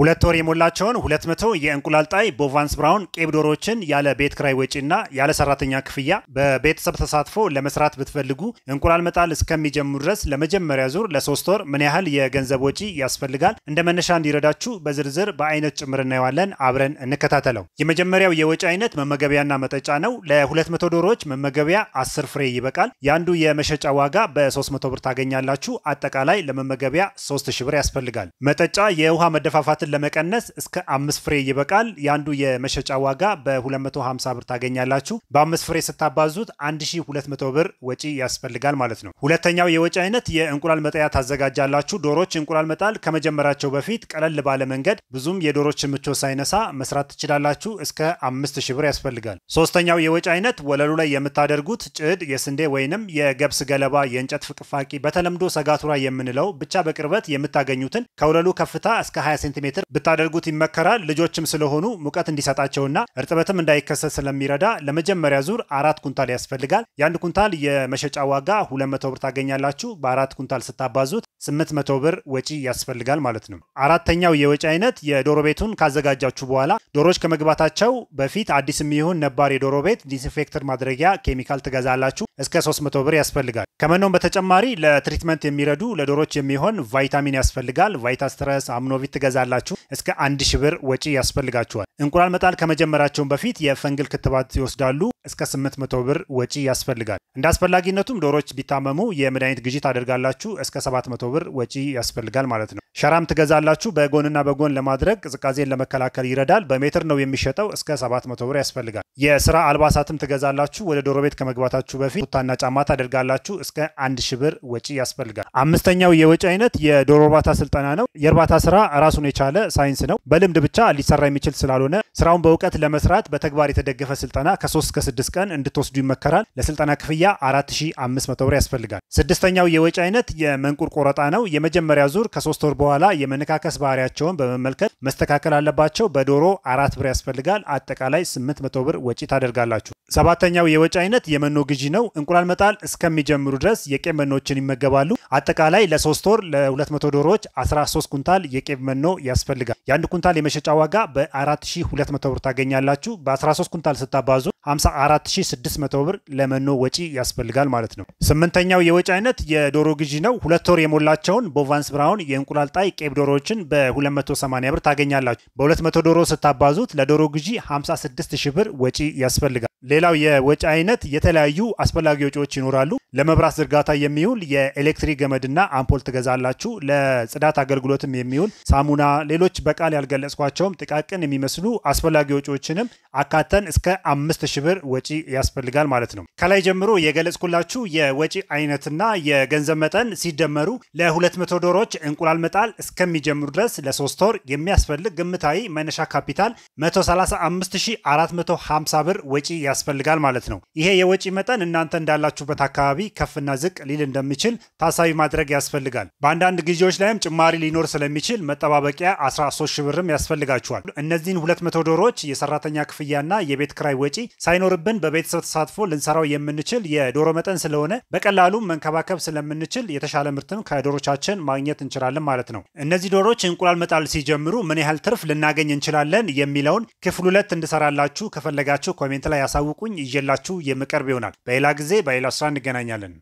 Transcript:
ሁለት ወር የሞላቸውን 200 የእንቁላል ጣይ ቦቫንስ ብራውን ቄብ ዶሮዎችን ያለ ቤት ክራይ ወጪና ያለ ሰራተኛ ክፍያ በቤተሰብ ተሳትፎ ለመስራት ብትፈልጉ እንቁላል መጣል እስከሚጀምሩ ድረስ ለመጀመሪያ ዙር ለሶስት ወር ምን ያህል የገንዘብ ወጪ ያስፈልጋል? እንደ መነሻ እንዲረዳችሁ በዝርዝር በአይነት ጭምር እናየዋለን። አብረን እንከታተለው። የመጀመሪያው የወጪ አይነት መመገቢያና መጠጫ ነው። ለ200 ዶሮዎች መመገቢያ 10 ፍሬ ይበቃል። የአንዱ የመሸጫ ዋጋ በ300 ብር ታገኛላችሁ። አጠቃላይ ለመመገቢያ 3000 ብር ያስፈልጋል። መጠጫ የውሃ መደፋፋት ጉዳትን ለመቀነስ እስከ አምስት ፍሬ ይበቃል። የአንዱ የመሸጫ ዋጋ በ250 ብር ታገኛላችሁ። በአምስት ፍሬ ስታባዙት 1200 ብር ወጪ ያስፈልጋል ማለት ነው። ሁለተኛው የወጪ አይነት የእንቁላል መጣያ ታዘጋጃላችሁ። ዶሮች እንቁላል መጣል ከመጀመራቸው በፊት ቀለል ባለ መንገድ ብዙም የዶሮዎችን ምቾት ሳይነሳ መስራት ትችላላችሁ። እስከ 5000 ብር ያስፈልጋል። ሶስተኛው የወጪ አይነት ወለሉ ላይ የምታደርጉት ጭድ፣ የስንዴ ወይንም የገብስ ገለባ፣ የእንጨት ፍቅፋቂ በተለምዶ ሰጋቱራ የምንለው ብቻ በቅርበት የምታገኙትን ከወለሉ ከፍታ እስከ 20 ሴንቲ ሜትር ብታደርጉት ይመከራል። ልጆችም ስለሆኑ ሙቀት እንዲሰጣቸውና እርጥበትም እንዳይከሰት ስለሚረዳ ለመጀመሪያ ዙር አራት ኩንታል ያስፈልጋል። የአንድ ኩንታል የመሸጫ ዋጋ 200 ብር ታገኛላችሁ። በአራት ኩንታል ስታባዙት 800 ብር ወጪ ያስፈልጋል ማለት ነው። አራተኛው የወጪ አይነት የዶሮ ቤቱን ካዘጋጃችሁ በኋላ ዶሮዎች ከመግባታቸው በፊት አዲስ የሚሆን ነባር የዶሮ ቤት ዲስኢንፌክተር ማድረጊያ ኬሚካል ትገዛላችሁ። እስከ 300 ብር ያስፈልጋል። ከመኖም በተጨማሪ ለትሪትመንት የሚረዱ ለዶሮች የሚሆን ቫይታሚን ያስፈልጋል። ቫይታስትረስ አምኖቪት ትገዛላችሁ። እስከ 1000 ብር ወጪ ያስፈልጋችኋል። እንቁላል መጣል ከመጀመራቸውን በፊት የፈንግል ክትባት ይወስዳሉ። እስከ 800 ብር ወጪ ያስፈልጋል። እንደ አስፈላጊነቱም ዶሮች ቢታመሙ የመድኃኒት ግዢ ታደርጋላችሁ። እስከ 700 ብር ወጪ ያስፈልጋል ማለት ነው። ሸራም ትገዛላችሁ። በጎንና በጎን ለማድረግ ቅዝቃዜን ለመከላከል ይረዳል። በሜትር ነው የሚሸጠው። እስከ 700 ብር ያስፈልጋል። የስራ አልባሳትም ትገዛላችሁ። ወደ ዶሮ ቤት ከመግባታችሁ በፊት ቱታና ጫማ ታደርጋላችሁ። እስከ 1000 ብር ወጪ ያስፈልጋል። አምስተኛው የወጪ አይነት የዶሮ እርባታ ስልጠና ነው። የእርባታ ስራ ራሱን የቻለ ሳይንስ ነው። በልምድ ብቻ ሊሰራ የሚችል ስላልሆነ ስራውን በእውቀት ለመስራት በተግባር የተደገፈ ስልጠና ከ3 እስከ 6 ቀን እንድትወስዱ ይመከራል። ለስልጠና ክፍያ 4500 ብር ያስፈልጋል። ስድስተኛው የወጪ አይነት የመንቁር ቆረጣ ነው። የመጀመሪያ ዙር ከ3 ወር በኋላ የመነካከስ ባህሪያቸውን በመመልከት መስተካከል አለባቸው። በዶሮ አራት ብር ያስፈልጋል። አጠቃላይ 800 መቶ ብር ወጪ ታደርጋላችሁ። ሰባተኛው የወጪ አይነት የመኖ ግዢ ነው። እንቁላል መጣል እስከሚጀምሩ ድረስ የቄብ መኖችን ይመገባሉ። አጠቃላይ ለሶስት ወር ለ200 ዶሮዎች 13 ኩንታል የቄብ መኖ ያስፈልጋል። የአንድ ኩንታል የመሸጫ ዋጋ በ4200 ብር ታገኛላችሁ። በ13 ኩንታል ስታባዙ 54600 ብር ለመኖ ወጪ ያስፈልጋል ማለት ነው። ስምንተኛው የወጪ አይነት የዶሮ ግዢ ነው። ሁለት ወር የሞላቸውን ቦቫንስ ብራውን የእንቁላል ጣይ ቄብ ዶሮዎችን በ280 ብር ታገኛላችሁ። በ200 ዶሮ ስታባዙት ለዶሮ ግዢ 56000 ብር ወጪ ያስፈልጋል። ሌላው የወጪ አይነት የተለያዩ አስፈላጊ ወጪዎች ይኖራሉ። ለመብራት ዝርጋታ የሚውል የኤሌክትሪክ ገመድና አምፖል ትገዛላችሁ። ለጽዳት አገልግሎትም የሚውል ሳሙና፣ ሌሎች በቃል ያልገለጽኳቸውም ጥቃቅን የሚመስሉ አስፈላጊ ወጪዎችንም አካተን እስከ አምስት ሺህ ብር ወጪ ያስፈልጋል ማለት ነው። ከላይ ጀምሮ የገለጽኩላችሁ የወጪ አይነትና የገንዘብ መጠን ሲደመሩ ለ200 ዶሮዎች እንቁላል መጣል እስከሚጀምሩ ድረስ ለሶስት ወር የሚያስፈልግ ግምታዊ መነሻ ካፒታል 135450 ብር ወጪ ያስፈልጋል ማለት ነው። ይሄ የወጪ መጠን እናንተ እንዳላችሁበት አካባቢ ከፍና ዝቅ ሊል እንደሚችል ታሳቢ ማድረግ ያስፈልጋል። በአንዳንድ ጊዜዎች ላይም ጭማሪ ሊኖር ስለሚችል መጠባበቂያ 13 ሺ ብርም ያስፈልጋችኋል። እነዚህን 200 ዶሮዎች የሰራተኛ ክፍያና የቤት ክራይ ወጪ ሳይኖርብን በቤተሰብ ተሳትፎ ልንሰራው የምንችል የዶሮ መጠን ስለሆነ በቀላሉ መንከባከብ ስለምንችል የተሻለ ምርትም ከዶሮቻችን ማግኘት እንችላለን ማለት ነው። እነዚህ ዶሮዎች እንቁላል መጣል ሲጀምሩ ምን ያህል ትርፍ ልናገኝ እንችላለን የሚለውን ክፍል ሁለት እንድሰራላችሁ ከፈለጋችሁ ኮሜንት ላይ ያሳ ብታሳውቁኝ ይዤላችሁ የምቀርብ ይሆናል። በሌላ ጊዜ በሌላ ስራ እንገናኛለን።